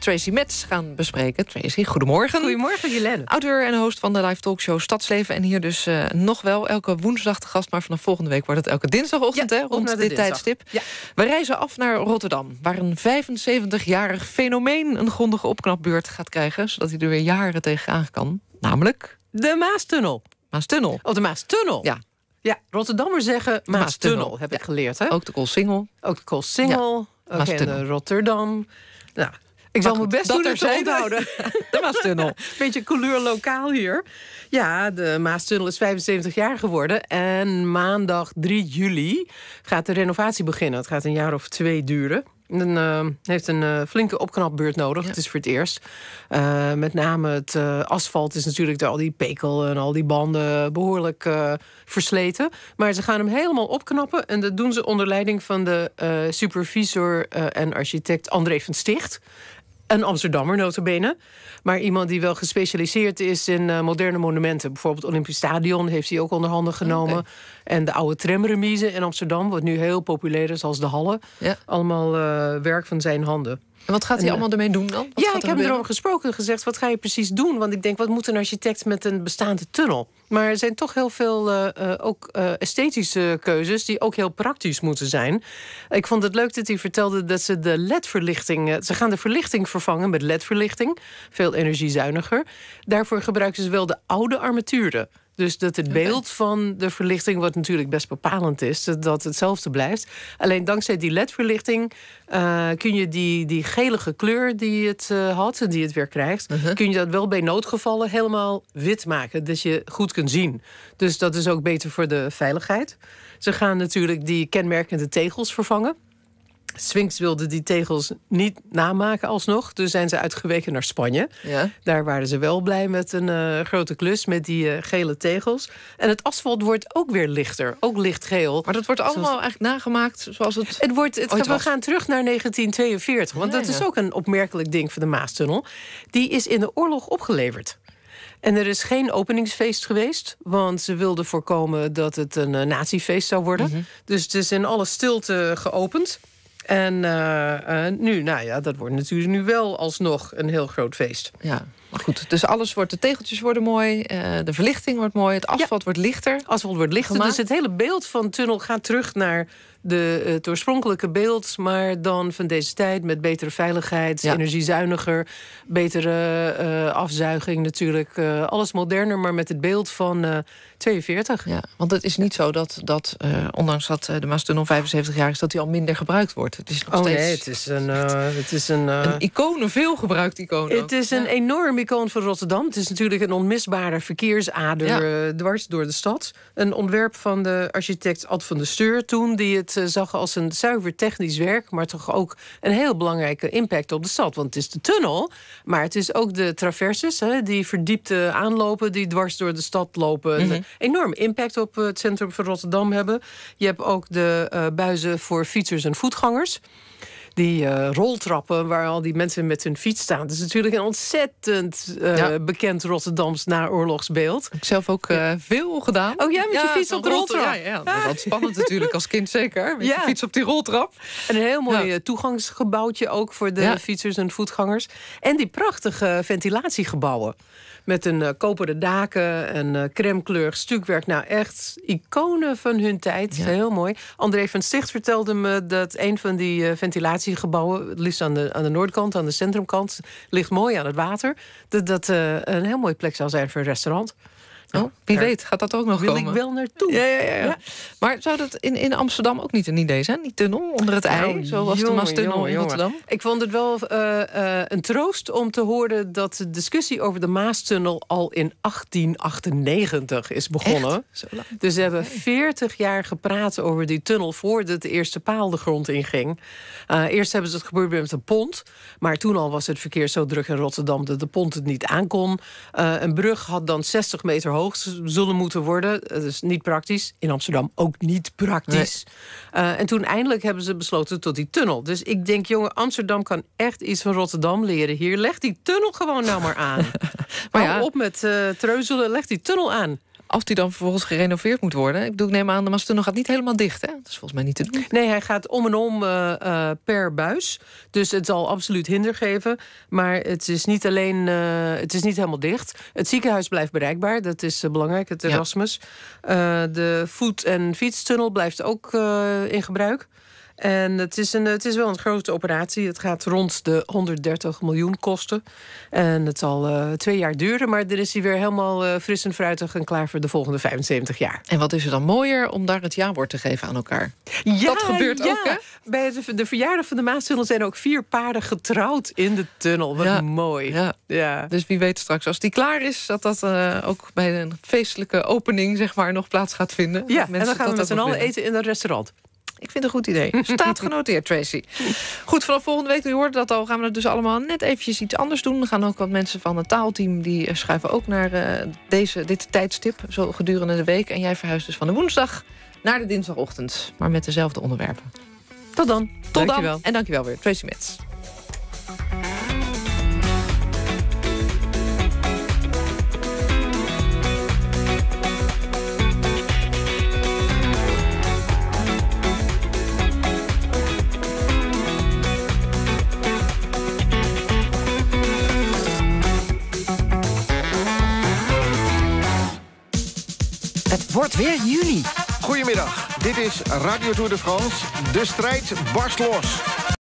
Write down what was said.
Tracy Metz gaan bespreken. Tracy, goedemorgen. Goedemorgen, Jelene. Auteur en host van de live talkshow Stadsleven. En hier dus eh, nog wel elke woensdag de gast. Maar vanaf volgende week wordt het elke dinsdagochtend, hè, rond dit dinsdag. tijdstip. Ja. We reizen af naar Rotterdam, waar een 75-jarig fenomeen... een grondige opknapbeurt gaat krijgen, zodat hij er weer jaren tegenaan kan. Namelijk... De Maastunnel. Maastunnel. Of oh, de Maastunnel. Ja, ja, Rotterdammers zeggen Maastunnel, heb ik geleerd. Hè? Ook de Koolsingel. Ook de Koolsingel, ja. ook eh, Rotterdam. Nou, ik zal mijn best dat doen er te onthouden. De Maastunnel. Beetje couleur lokaal hier. Ja, de Maastunnel is 75 jaar geworden. En maandag 3 juli gaat de renovatie beginnen. Het gaat een jaar of twee duren. Dan uh, eh, heeft een eh, flinke opknapbeurt nodig. Het is voor het eerst. Eh, met name het asfalt is natuurlijk door al die pekel en al die banden behoorlijk versleten. Maar ze gaan hem helemaal opknappen. En dat doen ze onder leiding van de supervisor en architect André van Sticht een Amsterdammer notabene. Maar iemand die wel gespecialiseerd is in eh, moderne monumenten. Bijvoorbeeld Olympisch Stadion heeft hij ook onder handen genomen. En de oude tramremise in Amsterdam, wat nu heel populair is als de Halle. Allemaal eh, werk van zijn handen. En wat gaat hij eh, allemaal ermee doen dan? Wat ja, ik heb hem erover gesproken gezegd. Wat ga je precies doen? Want ik denk, wat moet een architect met een bestaande tunnel? Maar er zijn toch heel veel eh, eh, ook esthetische keuzes die ook heel praktisch moeten zijn. Ik vond het leuk dat hij vertelde dat ze de ledverlichting, ze gaan de verlichting vervangen met ledverlichting, veel energiezuiniger. Daarvoor gebruiken ze wel de oude armaturen. Dus dat het beeld van de verlichting, wat natuurlijk best bepalend is, dat hetzelfde blijft. Alleen dankzij die LED-verlichting eh, kun je die, die gelige kleur die het eh, had en die het weer krijgt, uh-huh. kun je dat wel bij noodgevallen helemaal wit maken. Dat je goed kunt zien. Dus dat is ook beter voor de veiligheid. Ze gaan natuurlijk die kenmerkende tegels vervangen. Sphinx wilde die tegels niet namaken alsnog. Dus zijn ze uitgeweken naar Spanje. Ja. Daar waren ze wel blij met een eh, grote klus met die eh, gele tegels. En het asfalt wordt ook weer lichter, ook lichtgeel. Maar dat wordt allemaal eigenlijk nagemaakt zoals het. Het wordt. Het, we gaan terug naar 1942, want dat is ook een opmerkelijk ding voor de Maastunnel. Die is in de oorlog opgeleverd. En er is geen openingsfeest geweest, want ze wilden voorkomen dat het een uh, eh, natiefeest zou worden. Mhm. Dus het is in alle stilte geopend. En eh, eh, nu, nou ja, dat wordt natuurlijk nu wel alsnog een heel groot feest. Ja. Maar goed, dus alles wordt, de tegeltjes worden mooi, eh, de verlichting wordt mooi, het asfalt wordt lichter. Asfalt wordt lichter, dus het hele beeld van tunnel gaat terug naar de, het oorspronkelijke beeld, maar dan van deze tijd met betere veiligheid, energiezuiniger, betere eh, afzuiging natuurlijk. Eh, alles moderner, maar met het beeld van 42. Ja, want het is niet zo dat, dat ondanks dat de Maastunnel 75 jaar is, dat die al minder gebruikt wordt. Het is nog oh, steeds. Nee, het is een. het is een, een icoon, veel gebruikt icoon. Het is een enorm van Rotterdam. Het is natuurlijk een onmisbare verkeersader eh, dwars door de stad. Een ontwerp van de architect Ad van der Steur toen, die het eh, zag als een zuiver technisch werk, maar toch ook een heel belangrijke impact op de stad. Want het is de tunnel, maar het is ook de traverses, hè, die verdiepte aanlopen, die dwars door de stad lopen. Een mhm. enorm impact op het centrum van Rotterdam hebben. Je hebt ook de eh, buizen voor fietsers en voetgangers die eh, roltrappen waar al die mensen met hun fiets staan. Dat is natuurlijk een ontzettend eh, bekend Rotterdams naoorlogsbeeld. Ik heb zelf ook eh, veel gedaan. Oh jij met je fiets op de roltrap. Ja, ja, nou, dat was spannend natuurlijk als kind zeker. Met je fiets op die roltrap. En een heel mooi toegangsgebouwtje ook voor de fietsers en voetgangers. En die prachtige ventilatiegebouwen. Met een koperen daken, een crèmekleurig stukwerk. Nou, echt iconen van hun tijd. Heel mooi. André van Sticht vertelde me dat een van die ventilatie gebouwen, het liefst aan de, aan de noordkant, aan de centrumkant, ligt mooi aan het water. Dat dat eh, een heel mooie plek zou zijn voor een restaurant. Oh, wie weet, gaat dat ook nog komen? Wil ik wel naartoe. Ja, ja, ja, ja, Maar zou dat in, in Amsterdam ook niet een idee zijn? Die tunnel onder het ei, nou, zoals de Maastunnel in Rotterdam? Ik vond het wel eh, eh, een troost om te horen... dat de discussie over de Maastunnel al in 1898 is begonnen. Dus we hebben 40 jaar gepraat over die tunnel... voordat de eerste paal de grond inging. Uh, eerst hebben ze het gebeurd met een pont. Maar toen al was het verkeer zo druk in Rotterdam... dat de pont het niet aankon. een brug had dan 60 meter hoog zullen moeten worden. Dat is niet praktisch. In Amsterdam ook niet praktisch. Eh, en toen eindelijk hebben ze besloten tot die tunnel. Dus ik denk, jongen, Amsterdam kan echt iets van Rotterdam leren hier. Leg die tunnel gewoon nou maar aan. maar ja. op met eh, treuzelen, leg die tunnel aan. Als die dan vervolgens gerenoveerd moet worden. Ik bedoel, ik neem aan, de Mastuno gaat niet helemaal dicht. Hè? Dat is volgens mij niet te doen. Nee, hij gaat om en om eh, eh, per buis. Dus het zal absoluut hinder geven. Maar het is niet alleen, eh, het is niet helemaal dicht. Het ziekenhuis blijft bereikbaar. Dat is belangrijk, het Erasmus. de voet- en fietstunnel blijft ook in gebruik. En het is, een, het is wel een grote operatie. Het gaat rond de 130 miljoen kosten. En het zal eh, twee jaar duren, maar dan is hij weer helemaal eh, fris en fruitig en klaar voor de volgende 75 jaar. En wat is er dan mooier om daar het jaarwoord te geven aan elkaar? Ja, dat gebeurt ook, Bij de, de verjaardag van de Maastunnel zijn ook vier paarden getrouwd in de tunnel. Wat mooi. Ja. Dus wie weet straks, als die klaar is, dat dat eh, ook bij een feestelijke opening zeg maar, nog plaats gaat vinden. Ja, en dan gaan we met z'n allen eten in een restaurant. Ik vind het een goed idee. Staat genoteerd, Tracy. Goed, vanaf volgende week, u hoorde dat al, gaan we het dus allemaal net eventjes iets anders doen. We gaan ook wat mensen van het taalteam, die eh, schuiven ook naar eh, deze, dit tijdstip, zo gedurende de week. En jij verhuist dus van de woensdag naar de dinsdagochtend, maar met dezelfde onderwerpen. Tot dan. Tot dankjewel. dan. En dankjewel weer, Tracy Mets. Het wordt weer juli. Goedemiddag, dit is Radio Tour de France. De strijd barst los.